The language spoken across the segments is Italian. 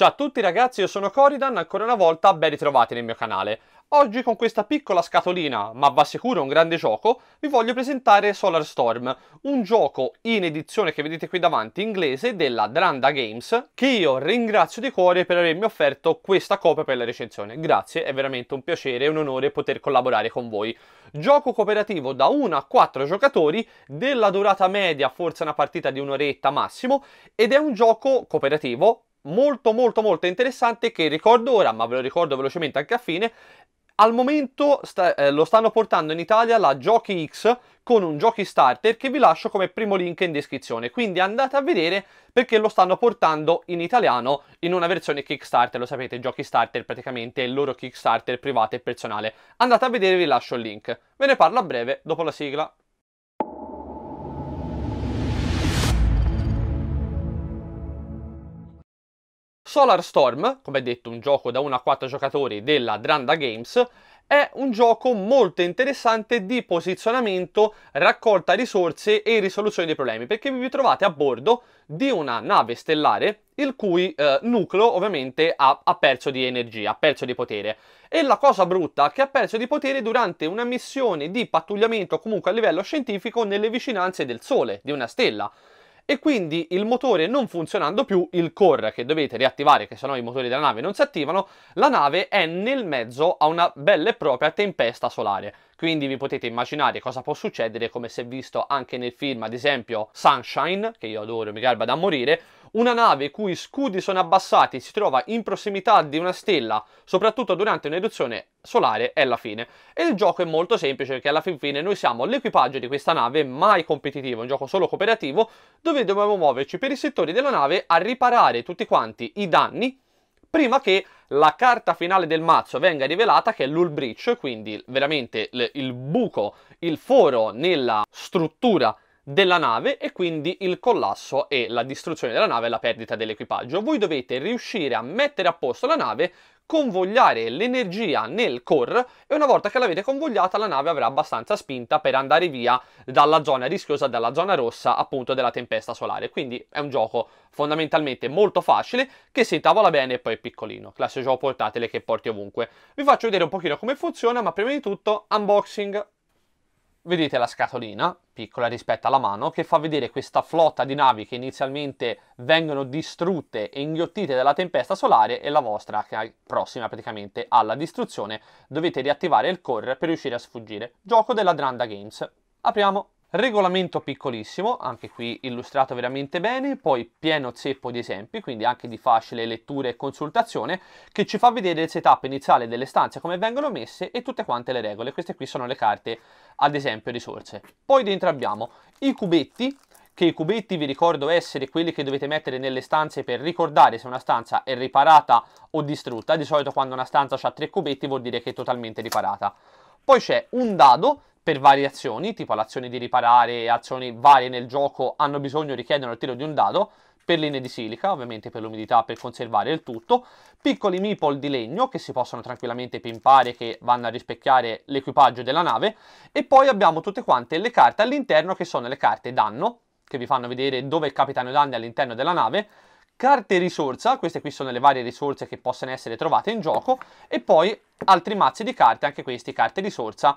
Ciao a tutti ragazzi, io sono Coridan, ancora una volta ben ritrovati nel mio canale. Oggi con questa piccola scatolina, ma va sicuro un grande gioco, vi voglio presentare Solar Storm, un gioco in edizione che vedete qui davanti inglese della Dranda Games, che io ringrazio di cuore per avermi offerto questa copia per la recensione. Grazie, è veramente un piacere e un onore poter collaborare con voi. Gioco cooperativo da 1 a 4 giocatori, della durata media forse una partita di un'oretta massimo, ed è un gioco cooperativo molto molto molto interessante che ricordo ora, ma ve lo ricordo velocemente anche a fine, al momento sta, eh, lo stanno portando in Italia la Giochi X con un giochi starter che vi lascio come primo link in descrizione, quindi andate a vedere perché lo stanno portando in italiano in una versione Kickstarter, lo sapete, giochi starter praticamente è il loro Kickstarter privato e personale. Andate a vedere, vi lascio il link. Ve ne parlo a breve dopo la sigla. Solar Storm, come detto un gioco da 1 a 4 giocatori della Dranda Games, è un gioco molto interessante di posizionamento, raccolta risorse e risoluzione dei problemi, perché vi trovate a bordo di una nave stellare il cui eh, nucleo ovviamente ha, ha, perso di energia, ha perso di potere. E la cosa brutta è che ha perso di potere durante una missione di pattugliamento comunque a livello scientifico nelle vicinanze del Sole, di una stella e quindi il motore non funzionando più, il core che dovete riattivare, che sennò i motori della nave non si attivano, la nave è nel mezzo a una bella e propria tempesta solare. Quindi vi potete immaginare cosa può succedere, come si è visto anche nel film, ad esempio Sunshine, che io adoro, mi garba da morire, una nave i cui scudi sono abbassati si trova in prossimità di una stella, soprattutto durante un'eruzione solare, è la fine. E il gioco è molto semplice perché alla fin fine noi siamo l'equipaggio di questa nave, mai competitivo, un gioco solo cooperativo, dove dobbiamo muoverci per i settori della nave a riparare tutti quanti i danni prima che la carta finale del mazzo venga rivelata che è l'Ulbrich, quindi veramente il buco, il foro nella struttura della nave e quindi il collasso e la distruzione della nave e la perdita dell'equipaggio. Voi dovete riuscire a mettere a posto la nave convogliare l'energia nel core e una volta che l'avete convogliata la nave avrà abbastanza spinta per andare via dalla zona rischiosa, dalla zona rossa appunto della tempesta solare. Quindi è un gioco fondamentalmente molto facile che si intavola bene e poi è piccolino. Classe gioco portatile che porti ovunque. Vi faccio vedere un pochino come funziona ma prima di tutto unboxing vedete la scatolina, piccola rispetto alla mano, che fa vedere questa flotta di navi che inizialmente vengono distrutte e inghiottite dalla tempesta solare e la vostra che è prossima praticamente alla distruzione. Dovete riattivare il core per riuscire a sfuggire. Gioco della Dranda Games. Apriamo. Regolamento piccolissimo, anche qui illustrato veramente bene, poi pieno zeppo di esempi, quindi anche di facile lettura e consultazione, che ci fa vedere il setup iniziale delle stanze, come vengono messe e tutte quante le regole. Queste qui sono le carte, ad esempio, risorse. Poi dentro abbiamo i cubetti, che i cubetti vi ricordo essere quelli che dovete mettere nelle stanze per ricordare se una stanza è riparata o distrutta. Di solito quando una stanza ha tre cubetti vuol dire che è totalmente riparata. Poi c'è un dado per varie azioni, tipo l'azione di riparare, azioni varie nel gioco hanno bisogno, richiedono il tiro di un dado, per linee di silica, ovviamente per l'umidità, per conservare il tutto, piccoli meeple di legno che si possono tranquillamente pimpare che vanno a rispecchiare l'equipaggio della nave e poi abbiamo tutte quante le carte all'interno che sono le carte danno, che vi fanno vedere dove il capitano è all'interno della nave, carte risorsa, queste qui sono le varie risorse che possono essere trovate in gioco e poi altri mazzi di carte, anche questi carte risorsa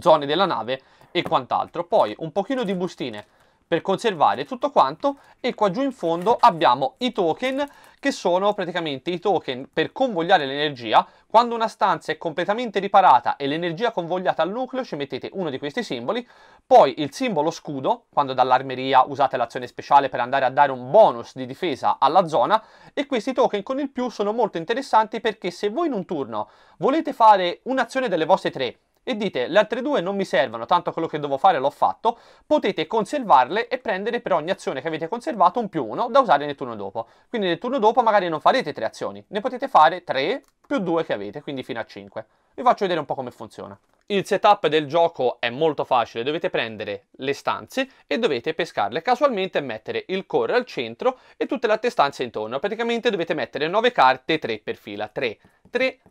zone della nave e quant'altro. Poi un pochino di bustine per conservare tutto quanto e qua giù in fondo abbiamo i token che sono praticamente i token per convogliare l'energia quando una stanza è completamente riparata e l'energia convogliata al nucleo ci mettete uno di questi simboli poi il simbolo scudo quando dall'armeria usate l'azione speciale per andare a dare un bonus di difesa alla zona e questi token con il più sono molto interessanti perché se voi in un turno volete fare un'azione delle vostre tre e dite le altre due non mi servono, tanto quello che devo fare l'ho fatto, potete conservarle e prendere per ogni azione che avete conservato un più uno da usare nel turno dopo. Quindi nel turno dopo magari non farete tre azioni, ne potete fare tre più due che avete, quindi fino a 5. Vi faccio vedere un po' come funziona. Il setup del gioco è molto facile, dovete prendere le stanze e dovete pescarle casualmente e mettere il core al centro e tutte le altre stanze intorno. Praticamente dovete mettere 9 carte, 3 per fila, 3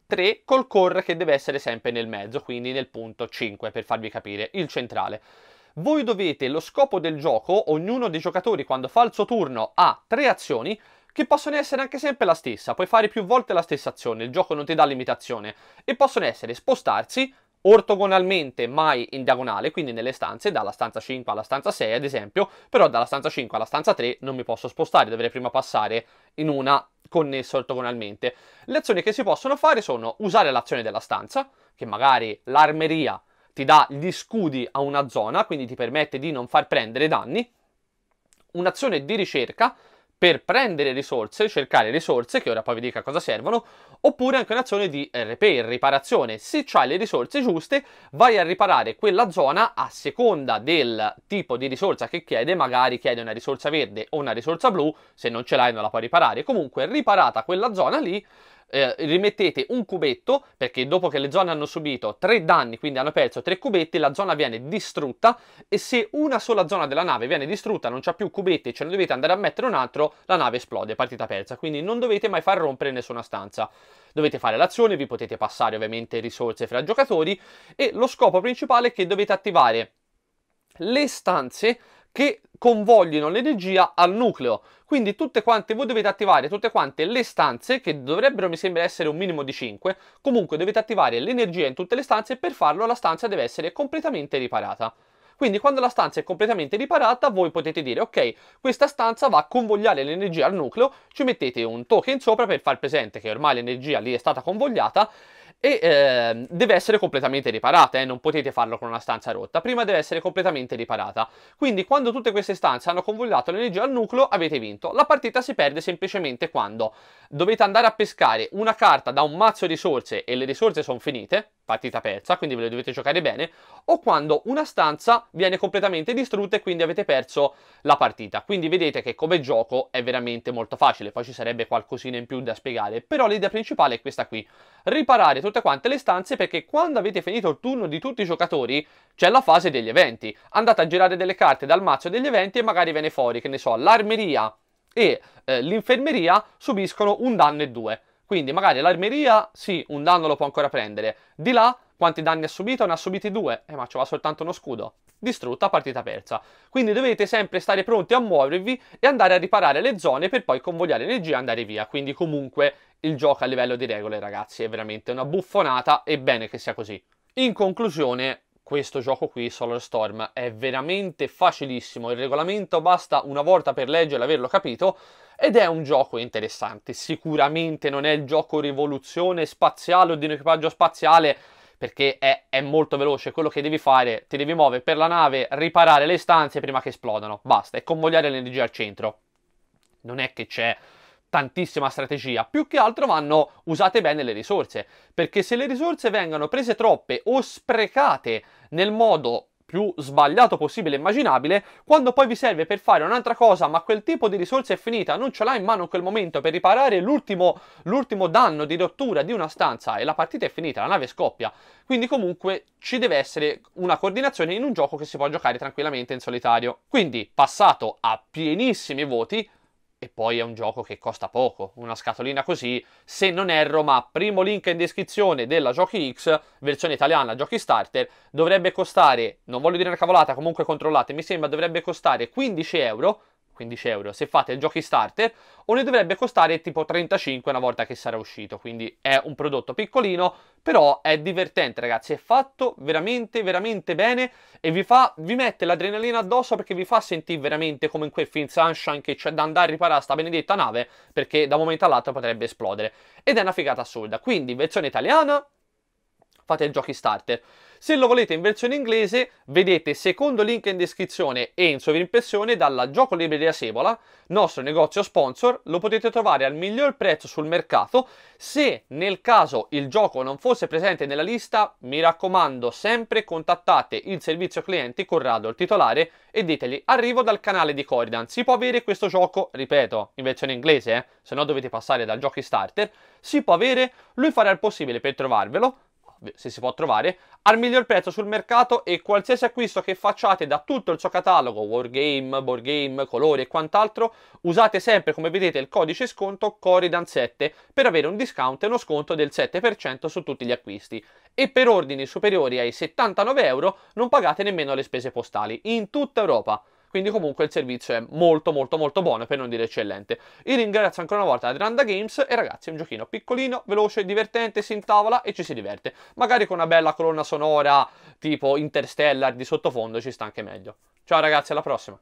3-3 col core che deve essere sempre nel mezzo, quindi nel punto 5 per farvi capire, il centrale. Voi dovete, lo scopo del gioco, ognuno dei giocatori quando fa il suo turno ha tre azioni che possono essere anche sempre la stessa, puoi fare più volte la stessa azione, il gioco non ti dà limitazione, e possono essere spostarsi, ortogonalmente mai in diagonale, quindi nelle stanze, dalla stanza 5 alla stanza 6 ad esempio, però dalla stanza 5 alla stanza 3 non mi posso spostare, dovrei prima passare in una connessa ortogonalmente. Le azioni che si possono fare sono usare l'azione della stanza, che magari l'armeria ti dà gli scudi a una zona, quindi ti permette di non far prendere danni, un'azione di ricerca, per prendere risorse, cercare risorse, che ora poi vi dico a cosa servono, oppure anche un'azione di RP, riparazione. Se hai le risorse giuste, vai a riparare quella zona a seconda del tipo di risorsa che chiede, magari chiede una risorsa verde o una risorsa blu, se non ce l'hai non la puoi riparare. Comunque, riparata quella zona lì, eh, rimettete un cubetto, perché dopo che le zone hanno subito tre danni, quindi hanno perso tre cubetti, la zona viene distrutta e se una sola zona della nave viene distrutta, non c'è più cubetti e ce ne dovete andare a mettere un altro, la nave esplode, partita persa, quindi non dovete mai far rompere nessuna stanza. Dovete fare l'azione, vi potete passare ovviamente risorse fra giocatori e lo scopo principale è che dovete attivare le stanze che convoglino l'energia al nucleo. Quindi tutte quante, voi dovete attivare tutte quante le stanze, che dovrebbero mi sembra essere un minimo di 5, comunque dovete attivare l'energia in tutte le stanze e per farlo la stanza deve essere completamente riparata. Quindi quando la stanza è completamente riparata voi potete dire ok questa stanza va a convogliare l'energia al nucleo, ci mettete un token sopra per far presente che ormai l'energia lì è stata convogliata e eh, deve essere completamente riparata, eh, non potete farlo con una stanza rotta, prima deve essere completamente riparata. Quindi quando tutte queste stanze hanno convogliato l'energia al nucleo avete vinto. La partita si perde semplicemente quando dovete andare a pescare una carta da un mazzo risorse e le risorse sono finite, partita persa, quindi ve le dovete giocare bene, o quando una stanza viene completamente distrutta e quindi avete perso la partita. Quindi vedete che come gioco è veramente molto facile, poi ci sarebbe qualcosina in più da spiegare, però l'idea principale è questa qui, riparare tutte quante le stanze perché quando avete finito il turno di tutti i giocatori c'è la fase degli eventi, andate a girare delle carte dal mazzo degli eventi e magari viene fuori, che ne so, l'armeria e eh, l'infermeria subiscono un danno e due quindi magari l'Almeria, sì, un danno lo può ancora prendere. Di là, quanti danni ha subito? Ne ha subiti due. Eh, ma ci va soltanto uno scudo. Distrutta, partita persa. Quindi dovete sempre stare pronti a muovervi e andare a riparare le zone per poi convogliare energia e andare via. Quindi comunque il gioco a livello di regole, ragazzi, è veramente una buffonata e bene che sia così. In conclusione, questo gioco qui, Solar Storm, è veramente facilissimo. Il regolamento basta una volta per leggere e averlo capito ed è un gioco interessante. Sicuramente non è il gioco rivoluzione spaziale o di un equipaggio spaziale perché è, è, molto veloce. Quello che devi fare, ti devi muovere per la nave, riparare le stanze prima che esplodano. Basta, e convogliare l'energia al centro. Non è che c'è tantissima strategia, più che altro vanno usate bene le risorse, perché se le risorse vengono prese troppe o sprecate nel modo più sbagliato possibile e immaginabile, quando poi vi serve per fare un'altra cosa, ma quel tipo di risorsa è finita, non ce l'ha in mano in quel momento per riparare l'ultimo, l'ultimo danno di rottura di una stanza e la partita è finita, la nave scoppia. Quindi comunque ci deve essere una coordinazione in un gioco che si può giocare tranquillamente in solitario. Quindi passato a pienissimi voti, e poi è un gioco che costa poco, una scatolina così, se non erro, ma primo link in descrizione della Giochi X, versione italiana Giochi Starter, dovrebbe costare, non voglio dire una cavolata, comunque controllate, mi sembra dovrebbe costare 15 euro, 15 euro. Se fate il giochi starter, o ne dovrebbe costare tipo 35 una volta che sarà uscito. Quindi è un prodotto piccolino, però è divertente, ragazzi. È fatto veramente, veramente bene e vi, fa, vi mette l'adrenalina addosso perché vi fa sentire veramente come in quel film Sunshine che c'è da andare a riparare sta benedetta nave perché da un momento all'altro potrebbe esplodere. Ed è una figata assurda. Quindi, versione italiana, fate il giochi starter. Se lo volete in versione inglese, vedete secondo link in descrizione e in sovrimpressione dalla Gioco Libreria Sebola, nostro negozio sponsor, lo potete trovare al miglior prezzo sul mercato. Se nel caso il gioco non fosse presente nella lista, mi raccomando, sempre contattate il servizio clienti Corrado, il titolare, e ditegli arrivo dal canale di Corridan, si può avere questo gioco, ripeto, in versione inglese, eh? se no dovete passare dal giochi starter, si può avere, lui farà il possibile per trovarvelo, se si può trovare, al miglior prezzo sul mercato e qualsiasi acquisto che facciate da tutto il suo catalogo, wargame, board game, colori e quant'altro, usate sempre come vedete il codice sconto Coridan7 per avere un discount e uno sconto del 7% su tutti gli acquisti. E per ordini superiori ai 79 euro non pagate nemmeno le spese postali in tutta Europa quindi comunque il servizio è molto molto molto buono per non dire eccellente. Io ringrazio ancora una volta Adranda Games e ragazzi è un giochino piccolino, veloce, divertente, si intavola e ci si diverte. Magari con una bella colonna sonora tipo Interstellar di sottofondo ci sta anche meglio. Ciao ragazzi, alla prossima!